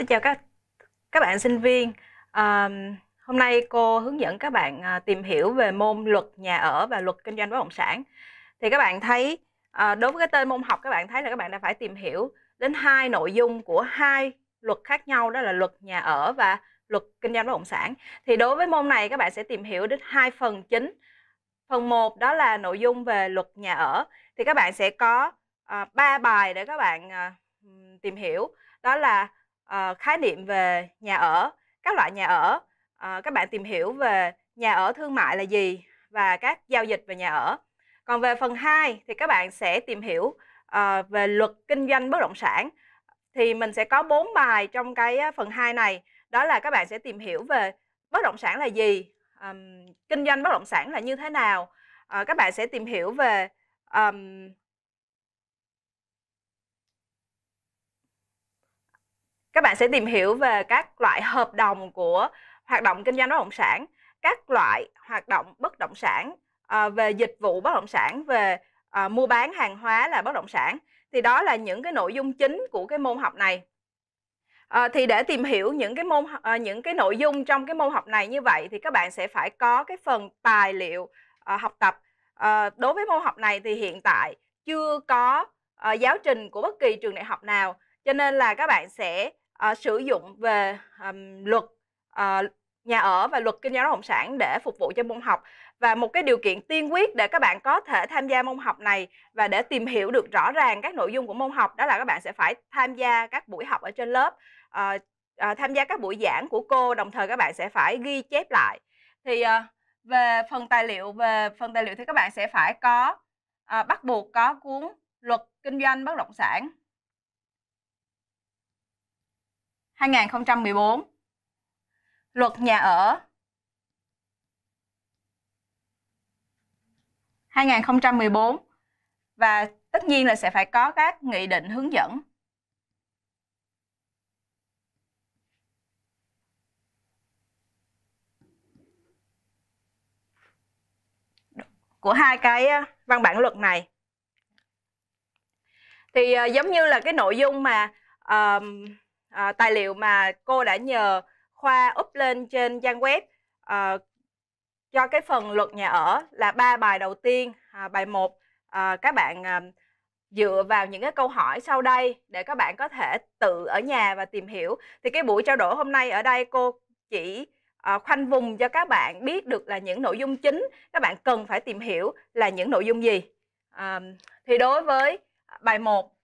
Xin chào các các bạn sinh viên. À, hôm nay cô hướng dẫn các bạn à, tìm hiểu về môn luật nhà ở và luật kinh doanh bất động sản. Thì các bạn thấy à, đối với cái tên môn học các bạn thấy là các bạn đã phải tìm hiểu đến hai nội dung của hai luật khác nhau đó là luật nhà ở và luật kinh doanh bất động sản. Thì đối với môn này các bạn sẽ tìm hiểu đến hai phần chính. Phần 1 đó là nội dung về luật nhà ở. Thì các bạn sẽ có à, ờ, 3 bài để các bạn à, tìm hiểu. Đó là uh, khái niệm về nhà ở các loại nhà ở uh, các bạn tìm hiểu về nhà ở thương mại là gì và các giao dịch về nhà ở còn về phần 2 thì các bạn sẽ tìm hiểu uh, về luật kinh doanh bất động sản thì mình sẽ có 4 bài trong cái phần 2 này đó là các bạn sẽ tìm hiểu về bất động sản là gì um, kinh doanh bất động sản là như thế nào uh, các bạn sẽ tìm hiểu về um, các bạn sẽ tìm hiểu về các loại hợp đồng của hoạt động kinh doanh bất động sản các loại hoạt động bất động sản à, về dịch vụ bất động sản về à, mua bán hàng hóa là bất động sản thì đó là những cái nội dung chính của cái môn học này à, thì để tìm hiểu những cái môn à, những cái nội dung trong cái môn học này như vậy thì các bạn sẽ phải có cái phần tài liệu à, học tập à, đối với môn học này thì hiện tại chưa có à, giáo trình của bất kỳ trường đại học nào cho nên là các bạn sẽ Ờ, sử dụng về um, luật uh, nhà ở và luật kinh doanh bất động sản để phục vụ cho môn học và một cái điều kiện tiên quyết để các bạn có thể tham gia môn học này và để tìm hiểu được rõ ràng các nội dung của môn học đó là các bạn sẽ phải tham gia các buổi học ở trên lớp à, à, tham gia các buổi giảng của cô đồng thời các bạn sẽ phải ghi chép lại thì à, về phần tài liệu về phần tài liệu thì các bạn sẽ phải có à, bắt buộc có cuốn luật kinh doanh bất động sản 2014 Luật nhà ở 2014 và tất nhiên là sẽ phải có các nghị định hướng dẫn. của hai cái ờ, văn bản luật này. Thì ờ, giống như là cái nội dung mà uh, à, tài liệu mà cô đã nhờ khoa up lên trên trang web à, cho cái phần luật nhà ở là ba bài đầu tiên à, bài 1 à, ờ, các bạn à, dựa vào những cái câu hỏi sau đây để các bạn có thể tự ở nhà và tìm hiểu thì cái buổi trao đổi hôm nay ở đây cô chỉ à, khoanh vùng cho các bạn biết được là những nội dung chính các bạn cần phải tìm hiểu là những nội dung gì à, thì đối với bài 1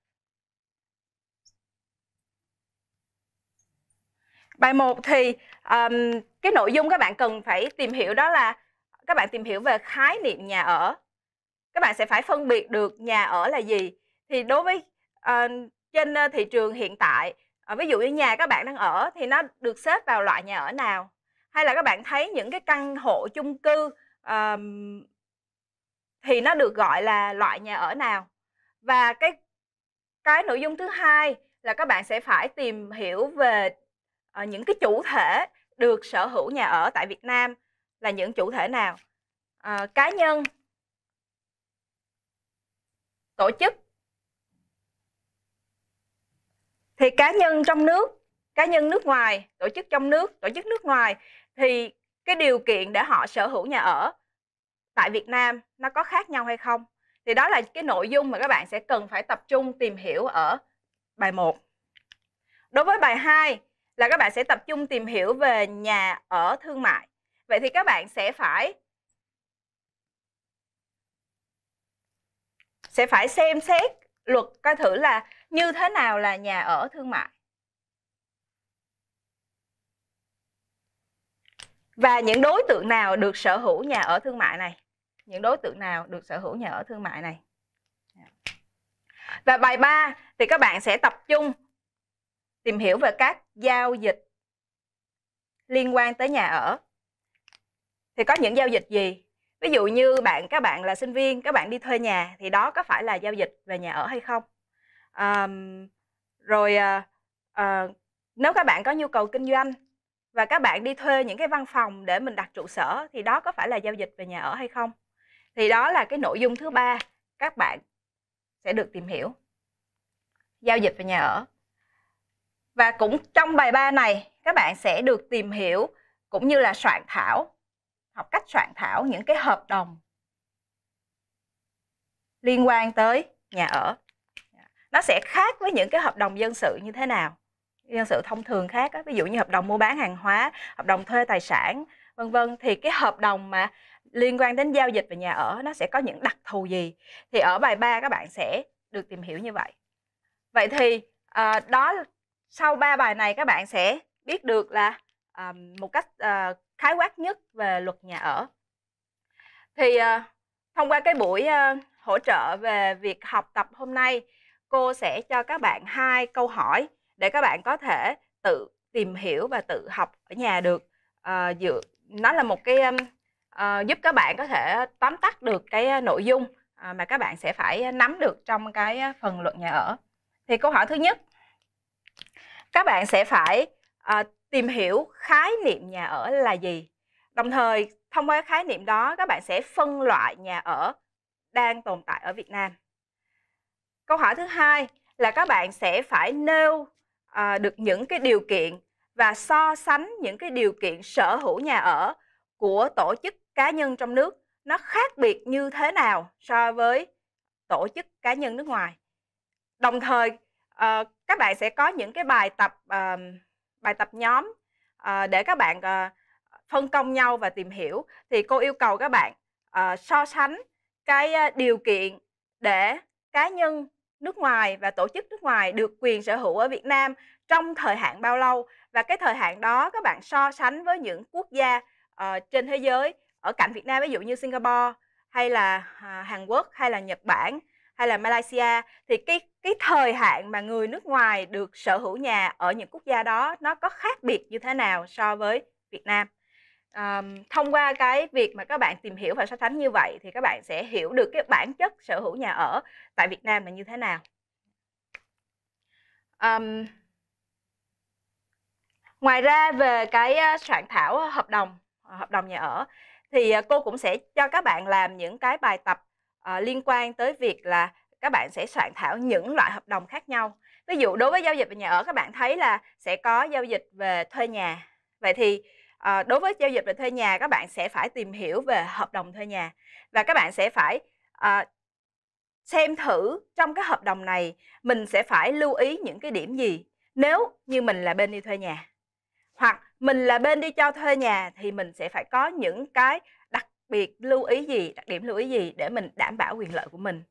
Bài 1 thì um, cái nội dung các bạn cần phải tìm hiểu đó là các bạn tìm hiểu về khái niệm nhà ở. Các bạn sẽ phải phân biệt được nhà ở là gì. Thì đối với uh, trên ờ, thị trường hiện tại, uh, ví dụ như nhà các bạn đang ở thì nó được xếp vào loại nhà ở nào? Hay là các bạn thấy những cái căn hộ chung cư um, thì nó được gọi là loại nhà ở nào? Và cái cái nội dung thứ hai là các bạn sẽ phải tìm hiểu về Ờ, những cái chủ thể được sở hữu nhà ở tại Việt Nam là những chủ thể nào? À, cá nhân, tổ chức. Thì cá nhân trong nước, cá nhân nước ngoài, tổ chức trong nước, tổ chức nước ngoài thì cái điều kiện để họ sở hữu nhà ở tại Việt Nam nó có khác nhau hay không? Thì đó là cái nội dung mà các bạn sẽ cần phải tập trung tìm hiểu ở bài 1. Đối với bài 2 là các bạn sẽ tập trung tìm hiểu về nhà ở thương mại. Vậy thì các bạn sẽ phải sẽ phải xem xét luật coi thử là như thế nào là nhà ở thương mại. Và những đối tượng nào được sở hữu nhà ở thương mại này? Những đối tượng nào được sở hữu nhà ở thương mại này? Và bài 3 thì các bạn sẽ tập trung tìm hiểu về các giao dịch liên quan tới nhà ở thì có những giao dịch gì ví dụ như bạn các bạn là sinh viên các bạn đi thuê nhà thì đó có phải là giao dịch về nhà ở hay không à, rồi à, à, nếu các bạn có nhu cầu kinh doanh và các bạn đi thuê những cái văn phòng để mình đặt trụ sở thì đó có phải là giao dịch về nhà ở hay không thì đó là cái nội dung thứ ba các bạn sẽ được tìm hiểu giao dịch về nhà ở và cũng trong bài 3 này các bạn sẽ được tìm hiểu cũng như là soạn thảo, học cách soạn thảo những cái hợp đồng liên quan tới nhà ở. Nó sẽ khác với những cái hợp đồng dân sự như thế nào? Dân sự thông thường khác, ví dụ như hợp đồng mua bán hàng hóa, hợp đồng thuê tài sản, vân vân thì cái hợp đồng mà liên quan đến giao dịch về nhà ở nó sẽ có những đặc thù gì? Thì ở bài 3 các bạn sẽ được tìm hiểu như vậy. Vậy thì à, đó sau ba bài này các bạn sẽ biết được là à, một cách à, khái quát nhất về luật nhà ở thì à, thông qua cái buổi à, hỗ trợ về việc học tập hôm nay cô sẽ cho các bạn hai câu hỏi để các bạn có thể tự tìm hiểu và tự học ở nhà được à, dựa nó là một cái à, giúp các bạn có thể tóm tắt được cái à, nội dung à, mà các bạn sẽ phải nắm được trong cái à, phần luật nhà ở thì câu hỏi thứ nhất các bạn sẽ phải à, tìm hiểu khái niệm nhà ở là gì đồng thời thông qua khái niệm đó các bạn sẽ phân loại nhà ở đang tồn tại ở Việt Nam câu hỏi thứ hai là các bạn sẽ phải nêu à, được những cái điều kiện và so sánh những cái điều kiện sở hữu nhà ở của tổ chức cá nhân trong nước nó khác biệt như thế nào so với tổ chức cá nhân nước ngoài đồng thời uh, các bạn sẽ có những cái bài tập uh, bài tập nhóm uh, để các bạn uh, phân công nhau và tìm hiểu thì cô yêu cầu các bạn uh, so sánh cái uh, điều kiện để cá nhân nước ngoài và tổ chức nước ngoài được quyền sở hữu ở Việt Nam trong thời hạn bao lâu và cái thời hạn đó các bạn so sánh với những quốc gia uh, trên thế giới ở cạnh Việt Nam ví dụ như Singapore hay là uh, Hàn Quốc hay là Nhật Bản hay là Malaysia thì cái cái thời hạn mà người nước ngoài được sở hữu nhà ở những quốc gia đó nó có khác biệt như thế nào so với Việt Nam um, thông qua cái việc mà các bạn tìm hiểu và so sánh như vậy thì các bạn sẽ hiểu được cái bản chất sở hữu nhà ở tại Việt Nam là như thế nào um, ngoài ra về cái soạn thảo hợp đồng hợp đồng nhà ở thì ờ, cô cũng sẽ cho các bạn làm những cái bài tập à, liên quan tới việc là các bạn sẽ soạn thảo những loại hợp đồng khác nhau ví dụ đối với giao dịch về nhà ở các bạn thấy là sẽ có giao dịch về thuê nhà vậy thì à, đối với giao dịch về thuê nhà các bạn sẽ phải tìm hiểu về hợp đồng thuê nhà và các bạn sẽ phải à, xem thử trong cái hợp đồng này mình sẽ phải lưu ý những cái điểm gì nếu như mình là bên đi thuê nhà hoặc mình là bên đi cho thuê nhà thì mình sẽ phải có những cái biệt lưu ý gì đặc điểm lưu ý gì để mình đảm bảo quyền lợi của mình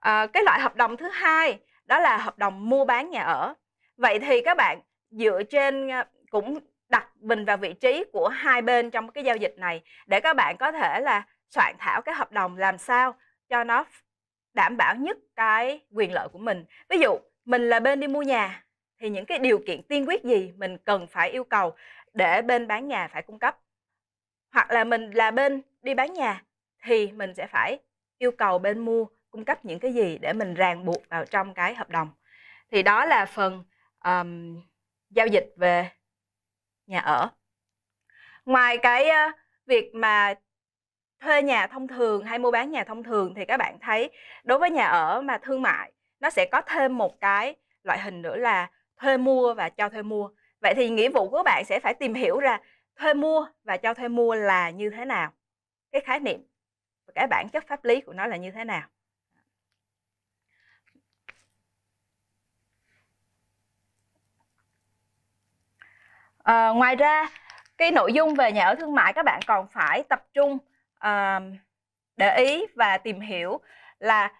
à, cái loại hợp đồng thứ hai đó là hợp đồng mua bán nhà ở vậy thì các bạn dựa trên ờ, cũng đặt mình vào vị trí của hai bên trong cái giao dịch này để các bạn có thể là soạn thảo cái hợp đồng làm sao cho nó đảm bảo nhất cái quyền lợi của mình ví dụ mình là bên đi mua nhà thì những cái điều kiện tiên quyết gì mình cần phải yêu cầu để bên bán nhà phải cung cấp hoặc là mình là bên đi bán nhà thì mình sẽ phải yêu cầu bên mua cung cấp những cái gì để mình ràng buộc vào trong cái hợp đồng thì đó là phần um, giao dịch về nhà ở ngoài cái uh, việc mà thuê nhà thông thường hay mua bán nhà thông thường thì các bạn thấy đối với nhà ở mà thương mại nó sẽ có thêm một cái loại hình nữa là thuê mua và cho thuê mua vậy thì nghĩa vụ của bạn sẽ phải tìm hiểu ra thuê mua và cho thuê mua là như thế nào cái khái niệm và cái bản chất pháp lý của nó là như thế nào à, ngoài ra cái nội dung về nhà ở thương mại các bạn còn phải tập trung à, để ý và tìm hiểu là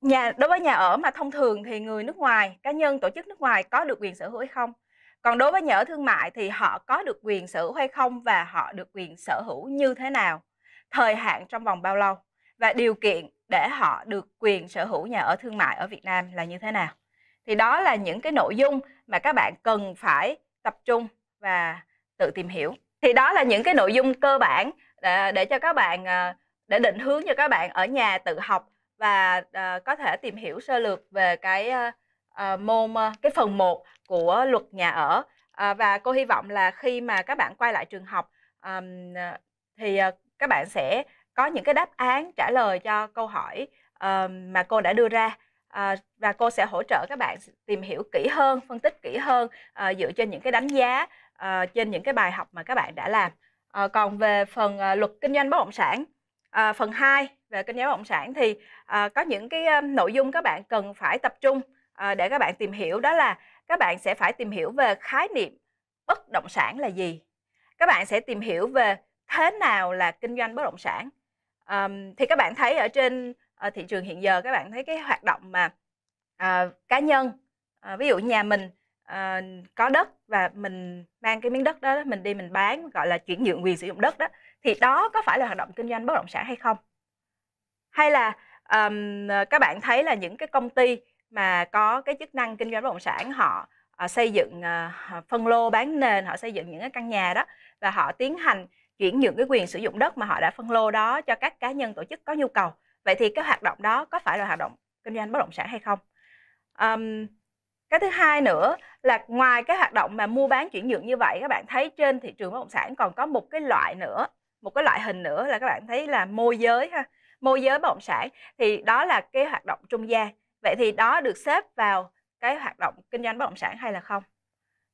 nhà đối với nhà ở mà thông thường thì người nước ngoài cá nhân tổ chức nước ngoài có được quyền sở hữu hay không còn đối với nhà ở thương mại thì họ có được quyền sở hữu hay không và họ được quyền sở hữu như thế nào thời hạn trong vòng bao lâu và điều kiện để họ được quyền sở hữu nhà ở thương mại ở Việt Nam là như thế nào thì đó là những cái nội dung mà các bạn cần phải tập trung và tự tìm hiểu thì đó là những cái nội dung cơ bản để, à, để cho các bạn à, để định hướng cho các bạn ở nhà tự học và à, có thể tìm hiểu sơ lược về cái Ờ, môn ờ, cái phần 1 của luật nhà ở ờ, và cô hy vọng là khi mà các bạn quay lại trường học thì các bạn sẽ có những cái đáp án trả lời cho câu hỏi mà cô đã đưa ra và cô sẽ hỗ trợ các bạn tìm hiểu kỹ hơn phân tích kỹ hơn dựa trên những cái đánh giá trên những cái bài học mà các bạn đã làm còn về phần luật kinh doanh bất động sản phần 2 về kinh doanh bất động sản thì có những cái nội dung các bạn cần phải tập trung Ờ, để các bạn tìm hiểu đó là các bạn sẽ phải tìm hiểu về khái niệm bất động sản là gì các bạn sẽ tìm hiểu về thế nào là kinh doanh bất động sản à, thì các bạn thấy ở trên à, thị trường hiện giờ các bạn thấy cái hoạt động mà à, cá nhân à, ví dụ nhà mình à, có đất và mình mang cái miếng đất đó mình đi mình bán gọi là chuyển nhượng quyền sử dụng đất đó thì đó có phải là hoạt động kinh doanh bất động sản hay không hay là um, các bạn thấy là những cái công ty mà có cái chức năng kinh doanh bất động sản họ uh, xây dựng uh, phân lô bán nền họ xây dựng những cái căn nhà đó và họ tiến hành chuyển nhượng cái quyền sử dụng đất mà họ đã phân lô đó cho các cá nhân tổ chức có nhu cầu vậy thì cái hoạt động đó có phải là hoạt động kinh doanh bất động sản hay không um, cái thứ hai nữa là ngoài cái hoạt động mà mua bán chuyển nhượng như vậy các bạn thấy trên thị trường bất động sản còn có một cái loại nữa một cái loại hình nữa là các bạn thấy là môi giới ha môi giới bất động sản thì đó là cái hoạt động trung gian Vậy thì đó được xếp vào cái hoạt động kinh doanh bất động sản hay là không?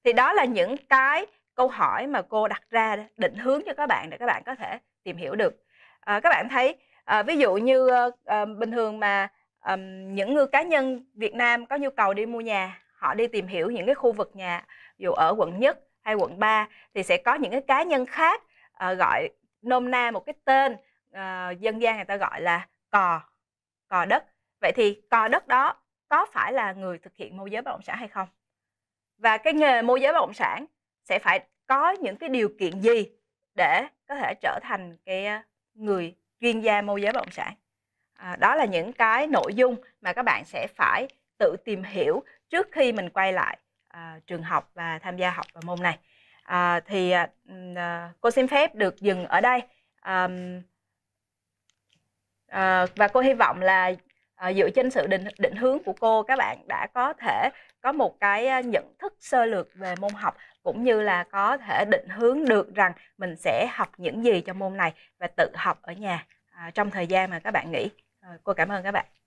Thì đó là những cái câu hỏi mà cô đặt ra định hướng cho các bạn để các bạn có thể tìm hiểu được. À, các bạn thấy à, ví dụ như à, bình thường mà à, những người cá nhân Việt Nam có nhu cầu đi mua nhà, họ đi tìm hiểu những cái khu vực nhà dù ở quận nhất hay quận 3 thì sẽ có những cái cá nhân khác à, gọi nôm na một cái tên à, dân gian người ta gọi là cò cò đất vậy thì cò đất đó có phải là người thực hiện môi giới bất động sản hay không và cái nghề môi giới bất động sản sẽ phải có những cái điều kiện gì để có thể trở thành cái người chuyên gia môi giới bất động sản à, đó là những cái nội dung mà các bạn sẽ phải tự tìm hiểu trước khi mình quay lại à, trường học và tham gia học vào môn này à, thì à, à cô xin phép được dừng ở đây à, à, và cô hy vọng là à, dựa trên sự định định hướng của cô các bạn đã có thể có một cái nhận thức sơ lược về môn học cũng như là có thể định hướng được rằng mình sẽ học những gì cho môn này và tự học ở nhà à, trong thời gian mà các bạn nghỉ à, cô cảm ơn các bạn